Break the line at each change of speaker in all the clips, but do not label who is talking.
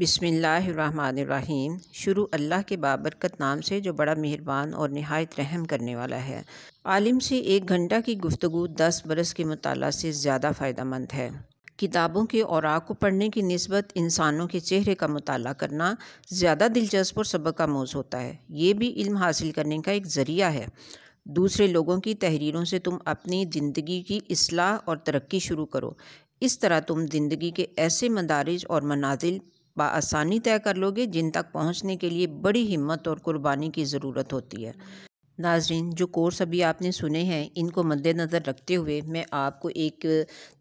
बिसमीम शुरू अल्लाह के बाबरकत नाम से जो बड़ा मेहरबान और नहायत रहम करने वाला है आलिम से एक घंटा की गुफ्तु दस बरस के मताल से ज़्यादा फ़ायदा मंद है किताबों के औरा को पढ़ने की नस्बत इंसानों के चेहरे का मताल करना ज़्यादा दिलचस्प और सबक का मोज़ होता है ये भी इल्म हासिल करने का एक ज़रिया है दूसरे लोगों की तहरीरों से तुम अपनी ज़िंदगी की असलाह और तरक्की शुरू करो इस तरह तुम ज़िंदगी के ऐसे मदारज और मनाजिल आसानी तय कर लोगे जिन तक पहुंचने के लिए बड़ी हिम्मत और कुर्बानी की ज़रूरत होती है नाजरीन जो कोर्स अभी आपने सुने हैं इनको मद्देनज़र रखते हुए मैं आपको एक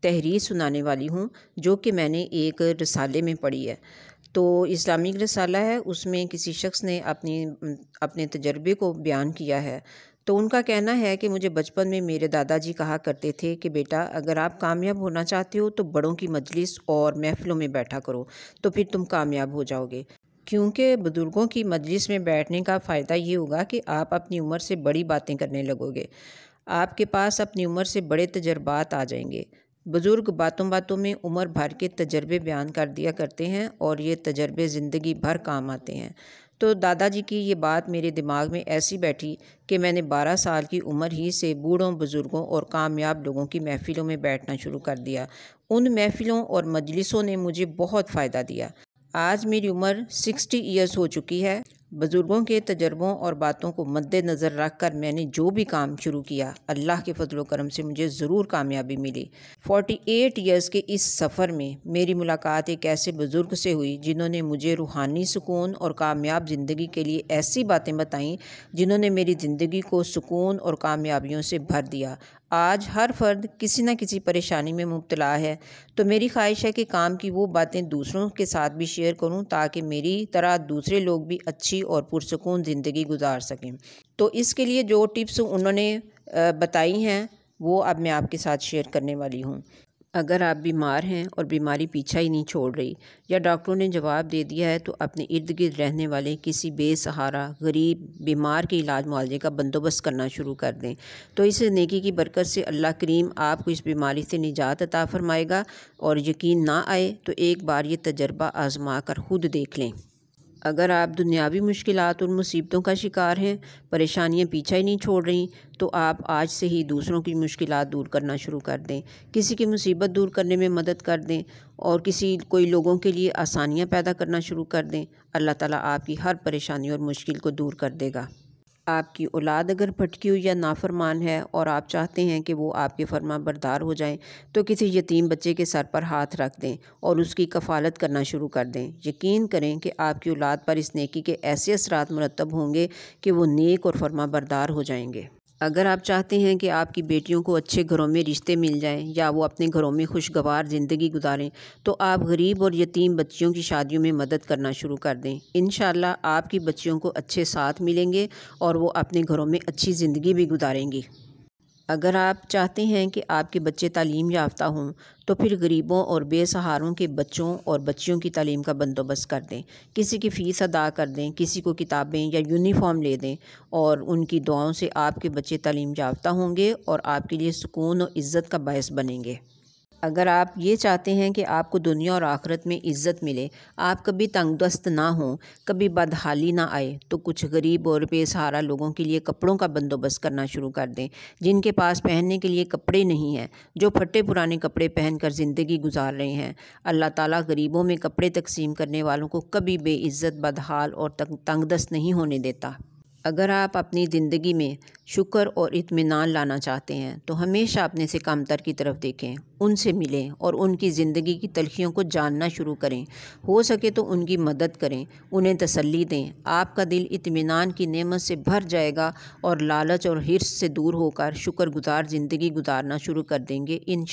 तहरीर सुनाने वाली हूँ जो कि मैंने एक रसाले में पढ़ी है तो इस्लामिक रसाला है उसमें किसी शख्स ने अपनी अपने तजर्बे को बयान किया है तो उनका कहना है कि मुझे बचपन में मेरे दादाजी कहा करते थे कि बेटा अगर आप कामयाब होना चाहते हो तो बड़ों की मजलिस और महफ़िलों में बैठा करो तो फिर तुम कामयाब हो जाओगे क्योंकि बुज़ुर्गों की मजलिस में बैठने का फ़ायदा ये होगा कि आप अपनी उम्र से बड़ी बातें करने लगोगे आपके पास अपनी उम्र से बड़े तजर्बात आ जाएंगे बुज़ुर्ग बातों बातों में उम्र भर के तजर्बे बयान कर दिया करते हैं और ये तजर्बे ज़िंदगी भर काम आते हैं तो दादाजी की ये बात मेरे दिमाग में ऐसी बैठी कि मैंने 12 साल की उम्र ही से बूढ़ों बुज़ुर्गों और कामयाब लोगों की महफ़िलों में बैठना शुरू कर दिया उन महफ़िलों और मजलिसों ने मुझे बहुत फ़ायदा दिया आज मेरी उम्र 60 ईयर्स हो चुकी है बुज़ुर्गों के तजर्बों और बातों को मद्दनज़र रख कर मैंने जो भी काम शुरू किया अल्लाह के फजल करम से मुझे ज़रूर कामयाबी मिली 48 एट ईयर्स के इस सफ़र में मेरी मुलाकात एक ऐसे बुज़ुर्ग से हुई जिन्होंने मुझे रूहानी सुकून और कामयाब ज़िंदगी के लिए ऐसी बातें बताईं जिन्होंने मेरी ज़िंदगी को सुकून और कामयाबियों से भर दिया आज हर फर्द किसी न किसी परेशानी में मुबतला है तो मेरी ख्वाहिश है कि काम की वो बातें दूसरों के साथ भी शेयर करूं ताकि मेरी तरह दूसरे लोग भी अच्छी और पुरसकून ज़िंदगी गुजार सकें तो इसके लिए जो टिप्स उन्होंने बताई हैं वो अब मैं आपके साथ शेयर करने वाली हूँ अगर आप बीमार हैं और बीमारी पीछा ही नहीं छोड़ रही या डॉक्टरों ने जवाब दे दिया है तो अपने इर्द गिर्द रहने वाले किसी बेसहारा गरीब बीमार के इलाज मुआवजे का बंदोबस्त करना शुरू कर दें तो इस नेकी की बरकत से अल्लाह करीम आपको इस बीमारी से निजात अता फरमाएगा और यकीन ना आए तो एक बार ये तजर्बा आजमा कर खुद देख लें अगर आप दुनियावी मुश्किल और मुसीबतों का शिकार हैं परेशानियां पीछा ही नहीं छोड़ रहीं तो आप आज से ही दूसरों की मुश्किल दूर करना शुरू कर दें किसी की मुसीबत दूर करने में मदद कर दें और किसी कोई लोगों के लिए आसानियाँ पैदा करना शुरू कर दें अल्लाह ताला आपकी हर परेशानी और मुश्किल को दूर कर देगा आपकी औलाद अगर भटकी हुई या नाफरमान है और आप चाहते हैं कि वो आपके फरमा बरदार हो जाएं तो किसी यतीम बच्चे के सर पर हाथ रख दें और उसकी कफालत करना शुरू कर दें यकीन करें कि आपकी औलाद पर इस नेकी के ऐसे असरात मरतब होंगे कि वो नेक और फरमा बरदार हो जाएंगे अगर आप चाहते हैं कि आपकी बेटियों को अच्छे घरों में रिश्ते मिल जाएं या वो अपने घरों में खुशगवार ज़िंदगी गुजारें तो आप गरीब और यतीम बच्चियों की शादियों में मदद करना शुरू कर दें इन आपकी बच्चियों को अच्छे साथ मिलेंगे और वो अपने घरों में अच्छी ज़िंदगी भी गुजारेंगी अगर आप चाहते हैं कि आपके बच्चे तालीम याफ्ता हों तो फिर गरीबों और बेसहारों के बच्चों और बच्चियों की तालीम का बंदोबस्त कर दें किसी की फ़ीस अदा कर दें किसी को किताबें या यूनिफॉर्म ले दें और उनकी दुआओं से आपके बच्चे तालीम याफ्ता होंगे और आपके लिए सुकून और इज़्ज़त का बायस बनेंगे अगर आप ये चाहते हैं कि आपको दुनिया और आखरत में इज़्ज़त मिले आप कभी तंगदस्त ना हों कभी बदहाली ना आए तो कुछ गरीब और बेसहारा लोगों के लिए कपड़ों का बंदोबस्त करना शुरू कर दें जिनके पास पहनने के लिए कपड़े नहीं हैं जो फटे पुराने कपड़े पहनकर ज़िंदगी गुजार रहे हैं अल्लाह ताला गरीबों में कपड़े तकसीम करने वालों को कभी बेइज़्ज़त बदहाल और तंगदस्त नहीं होने देता अगर आप अपनी ज़िंदगी में शुक्र और इत्मीनान लाना चाहते हैं तो हमेशा अपने से कमतर की तरफ देखें उनसे मिलें और उनकी ज़िंदगी की तलखियों को जानना शुरू करें हो सके तो उनकी मदद करें उन्हें तसल्ली दें आपका दिल इत्मीनान की नेमत से भर जाएगा और लालच और हिरस से दूर होकर शुक्रगुजार ज़िंदगी गुजारना शुरू कर देंगे इन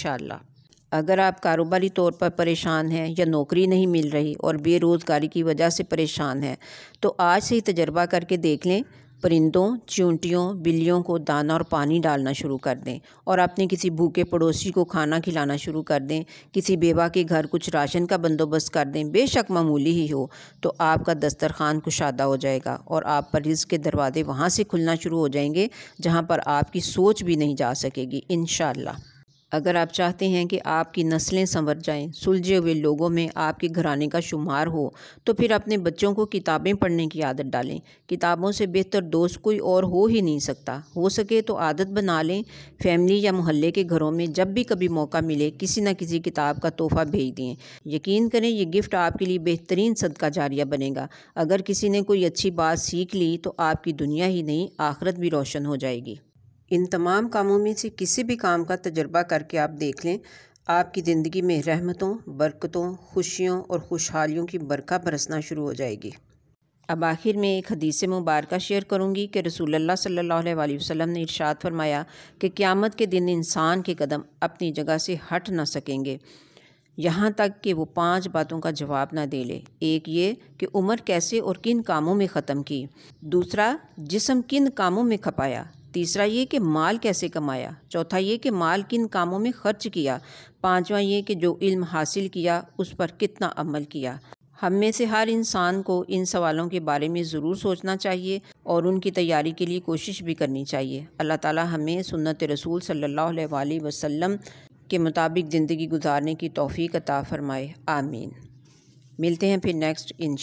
अगर आप कारोबारी तौर पर परेशान हैं या नौकरी नहीं मिल रही और बेरोज़गारी की वजह से परेशान हैं तो आज से ही तजर्बा करके देख लें परिंदों चूंटियों बिल्लियों को दाना और पानी डालना शुरू कर दें और अपने किसी भूखे पड़ोसी को खाना खिलाना शुरू कर दें किसी बेवा के घर कुछ राशन का बंदोबस्त कर दें बेशक मामूली ही हो तो आपका दस्तरखान कुशादा हो जाएगा और आप पर रिज के दरवाजे वहाँ से खुलना शुरू हो जाएंगे जहाँ पर आपकी सोच भी नहीं जा सकेगी इन अगर आप चाहते हैं कि आपकी नस्लें संवर जाएं, सुलझे हुए लोगों में आपके घराने का शुमार हो तो फिर अपने बच्चों को किताबें पढ़ने की आदत डालें किताबों से बेहतर दोस्त कोई और हो ही नहीं सकता हो सके तो आदत बना लें फैमिली या मोहल्ले के घरों में जब भी कभी मौका मिले किसी न किसी किताब का तोहफा भेज दें यकीन करें ये गिफ्ट आपके लिए बेहतरीन सदका जारिया बनेगा अगर किसी ने कोई अच्छी बात सीख ली तो आपकी दुनिया ही नहीं आख़रत भी रोशन हो जाएगी इन तमाम कामों में से किसी भी काम का तजर्बा करके आप देख लें आपकी ज़िंदगी में रहमतों बरकतों खुशियों और खुशहालियों की बरखा बरसना शुरू हो जाएगी अब आखिर में एक हदीस मुबारक शेयर करूंगी कि रसूलुल्लाह सल्लल्लाहु अलैहि वसल्लम ने इरशाद फरमाया कि क़्यामत के दिन इंसान के कदम अपनी जगह से हट ना सकेंगे यहाँ तक कि वो पांच बातों का जवाब ना दे ले एक ये कि उम्र कैसे और किन कामों में ख़त्म की दूसरा जिसम किन कामों में खपाया तीसरा ये कि माल कैसे कमाया चौथा ये कि माल किन कामों में खर्च किया पांचवा ये कि जो इल्म हासिल किया उस पर कितना अमल किया हम में से हर इंसान को इन सवालों के बारे में ज़रूर सोचना चाहिए और उनकी तैयारी के लिए कोशिश भी करनी चाहिए अल्लाह ताला हमें सुन्नत रसूल सल्लल्लाहु अलैहि वसल्लम के मुताबिक ज़िंदगी गुजारने की तोफ़ी अता फ़रमाए आमीन मिलते हैं फिर नेक्स्ट इन